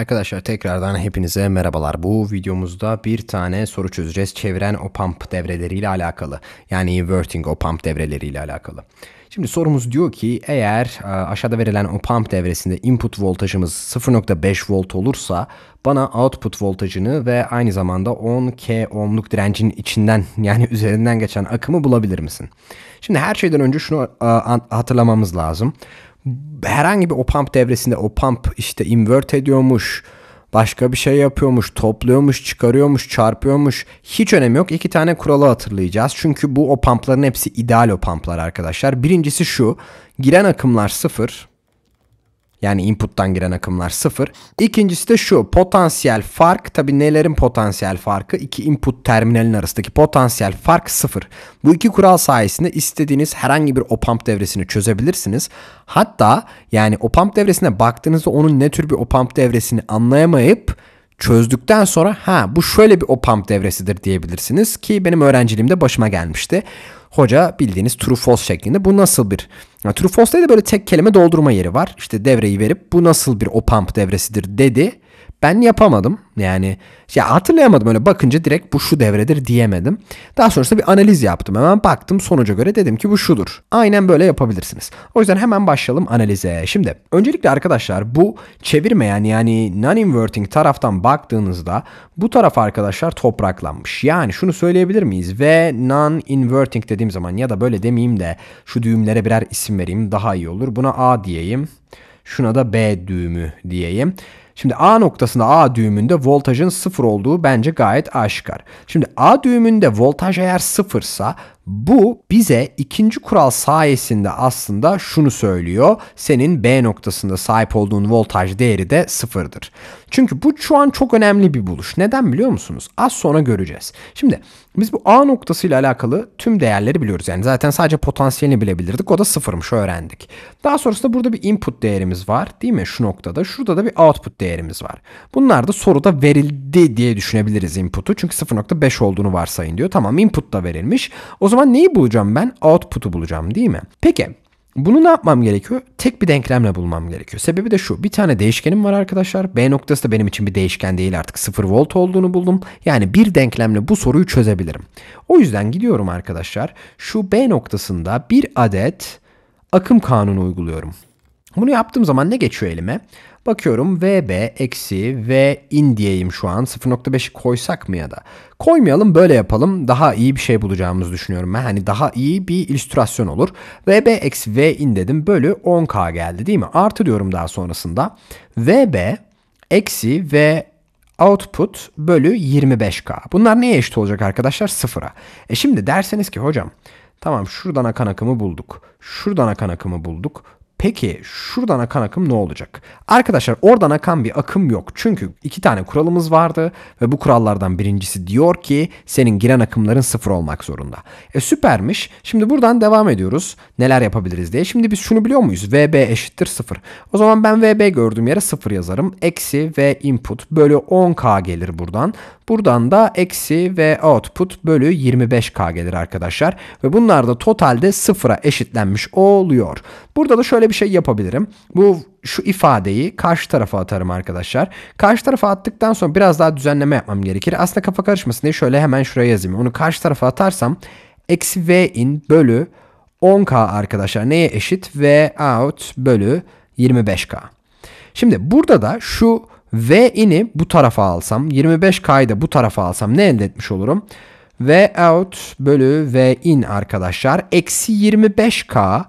Arkadaşlar tekrardan hepinize merhabalar. Bu videomuzda bir tane soru çözeceğiz. Çeviren opamp devreleriyle alakalı. Yani inverting opamp devreleriyle alakalı. Şimdi sorumuz diyor ki eğer e, aşağıda verilen opamp devresinde input voltajımız 0.5 volt olursa bana output voltajını ve aynı zamanda 10k ohmluk direncin içinden yani üzerinden geçen akımı bulabilir misin? Şimdi her şeyden önce şunu e, hatırlamamız lazım herhangi bir o pump devresinde o pump işte invert ediyormuş, başka bir şey yapıyormuş, topluyormuş, çıkarıyormuş, çarpıyormuş. Hiç önemi yok. İki tane kuralı hatırlayacağız. Çünkü bu o pumpların hepsi ideal o pumplar arkadaşlar. Birincisi şu. Giren akımlar sıfır. Yani input'tan giren akımlar sıfır. İkincisi de şu potansiyel fark tabi nelerin potansiyel farkı iki input terminalin arasındaki potansiyel fark sıfır. Bu iki kural sayesinde istediğiniz herhangi bir opamp devresini çözebilirsiniz. Hatta yani opamp devresine baktığınızda onun ne tür bir opamp devresini anlayamayıp çözdükten sonra ha bu şöyle bir opamp devresidir diyebilirsiniz ki benim öğrenciliğimde başıma gelmişti. Hoca bildiğiniz true false şeklinde bu nasıl bir yani true false'da da böyle tek kelime doldurma yeri var. İşte devreyi verip bu nasıl bir opamp devresidir dedi. Ben yapamadım. Yani ya hatırlayamadım öyle bakınca direkt bu şu devredir diyemedim. Daha sonrasında bir analiz yaptım. Hemen baktım sonuca göre dedim ki bu şudur. Aynen böyle yapabilirsiniz. O yüzden hemen başlayalım analize. Şimdi öncelikle arkadaşlar bu çevirmeyen yani non-inverting taraftan baktığınızda bu taraf arkadaşlar topraklanmış. Yani şunu söyleyebilir miyiz? Ve non-inverting dediğim zaman ya da böyle demeyeyim de şu düğümlere birer isim vereyim daha iyi olur. Buna A diyeyim. Şuna da B düğümü diyeyim. Şimdi A noktasında A düğümünde voltajın sıfır olduğu bence gayet aşikar. Şimdi A düğümünde voltaj eğer sıfırsa bu bize ikinci kural sayesinde aslında şunu söylüyor. Senin B noktasında sahip olduğun voltaj değeri de sıfırdır. Çünkü bu şu an çok önemli bir buluş. Neden biliyor musunuz? Az sonra göreceğiz. Şimdi biz bu A noktasıyla alakalı tüm değerleri biliyoruz. Yani zaten sadece potansiyelini bilebilirdik. O da sıfırmış öğrendik. Daha sonrasında burada bir input değerimiz var değil mi şu noktada? Şurada da bir output değerimiz var. Bunlar da soruda verildi diye düşünebiliriz input'u. Çünkü 0.5 olduğunu varsayın diyor. Tamam input da verilmiş. O zaman zaman neyi bulacağım ben? Output'u bulacağım değil mi? Peki bunu ne yapmam gerekiyor? Tek bir denklemle bulmam gerekiyor. Sebebi de şu. Bir tane değişkenim var arkadaşlar. B noktası da benim için bir değişken değil artık. 0 volt olduğunu buldum. Yani bir denklemle bu soruyu çözebilirim. O yüzden gidiyorum arkadaşlar. Şu B noktasında bir adet akım kanunu uyguluyorum. Bunu yaptığım zaman ne geçiyor elime? Bakıyorum VB eksi V in diyeyim şu an. 0.5'i koysak mı ya da? Koymayalım böyle yapalım. Daha iyi bir şey bulacağımızı düşünüyorum ben. Hani daha iyi bir illüstrasyon olur. VB eksi V in dedim. Bölü 10K geldi değil mi? Artı diyorum daha sonrasında. VB eksi V output bölü 25K. Bunlar neye eşit olacak arkadaşlar? Sıfıra. E şimdi derseniz ki hocam Tamam şuradan akan akımı bulduk. Şuradan akan akımı bulduk. Peki şuradan akan akım ne olacak? Arkadaşlar oradan akan bir akım yok. Çünkü iki tane kuralımız vardı ve bu kurallardan birincisi diyor ki senin giren akımların sıfır olmak zorunda. E süpermiş. Şimdi buradan devam ediyoruz. Neler yapabiliriz diye. Şimdi biz şunu biliyor muyuz? VB eşittir sıfır. O zaman ben VB gördüğüm yere sıfır yazarım. Eksi V input bölü 10K gelir buradan. Buradan da eksi V output bölü 25K gelir arkadaşlar. Ve bunlar da totalde sıfıra eşitlenmiş oluyor. Burada da şöyle şöyle bir şey yapabilirim. Bu şu ifadeyi karşı tarafa atarım arkadaşlar. Karşı tarafa attıktan sonra biraz daha düzenleme yapmam gerekir. Aslında kafa karışmasın diye şöyle hemen şuraya yazayım. Onu karşı tarafa atarsam eksi v in bölü 10k arkadaşlar neye eşit? v out bölü 25k. Şimdi burada da şu v in'i bu tarafa alsam 25k'yı da bu tarafa alsam ne elde etmiş olurum? v out bölü v in arkadaşlar eksi 25k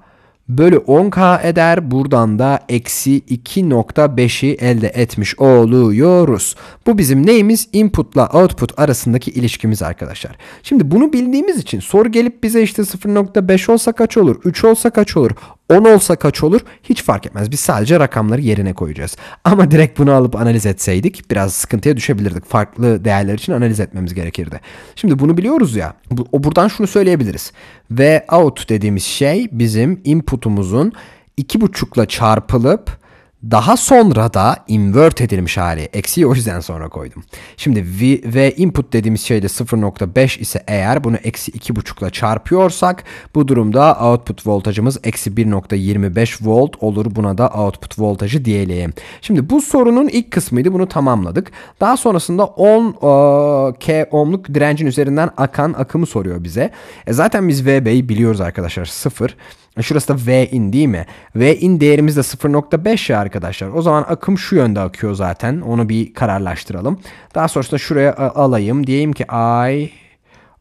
bölü 10k eder. Buradan da eksi 2.5'i elde etmiş oluyoruz. Bu bizim neyimiz? Input'la output arasındaki ilişkimiz arkadaşlar. Şimdi bunu bildiğimiz için soru gelip bize işte 0.5 olsa kaç olur? 3 olsa kaç olur? 10 olsa kaç olur? Hiç fark etmez. Biz sadece rakamları yerine koyacağız. Ama direkt bunu alıp analiz etseydik biraz sıkıntıya düşebilirdik. Farklı değerler için analiz etmemiz gerekirdi. Şimdi bunu biliyoruz ya. Bu, buradan şunu söyleyebiliriz. Ve out dediğimiz şey bizim input'umuzun 2.5 ile çarpılıp daha sonra da invert edilmiş hali. Eksiyi o yüzden sonra koydum. Şimdi v, v input dediğimiz şey de 0.5 ise eğer bunu eksi 2.5 ile çarpıyorsak bu durumda output voltajımız eksi 1.25 volt olur. Buna da output voltajı diyelim. Şimdi bu sorunun ilk kısmıydı. Bunu tamamladık. Daha sonrasında 10 e, k ohmluk direncin üzerinden akan akımı soruyor bize. E zaten biz VB'yi biliyoruz arkadaşlar. 0. E, şurası da V in değil mi? V in değerimiz de 0.5 ya arkadaşlar arkadaşlar. O zaman akım şu yönde akıyor zaten. Onu bir kararlaştıralım. Daha sonrasında şuraya e, alayım. Diyeyim ki I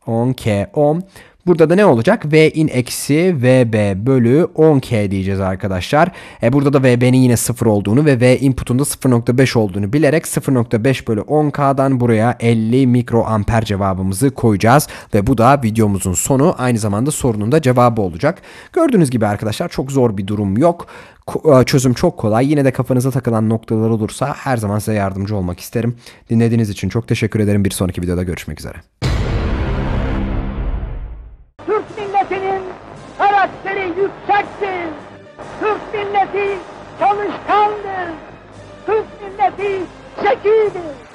10 K on Burada da ne olacak? V in eksi VB bölü 10K diyeceğiz arkadaşlar. E burada da VB'nin yine 0 olduğunu ve V input'un da 0.5 olduğunu bilerek 0.5 bölü 10K'dan buraya 50 mikro amper cevabımızı koyacağız. Ve bu da videomuzun sonu aynı zamanda sorunun da cevabı olacak. Gördüğünüz gibi arkadaşlar çok zor bir durum yok e, çözüm çok kolay. Yine de kafanıza takılan noktalar olursa her zaman size yardımcı olmak isterim. Dinlediğiniz için çok teşekkür ederim. Bir sonraki videoda görüşmek üzere. karaktere yüksektir. Türk milleti çalışkandır. Türk milleti zekidir.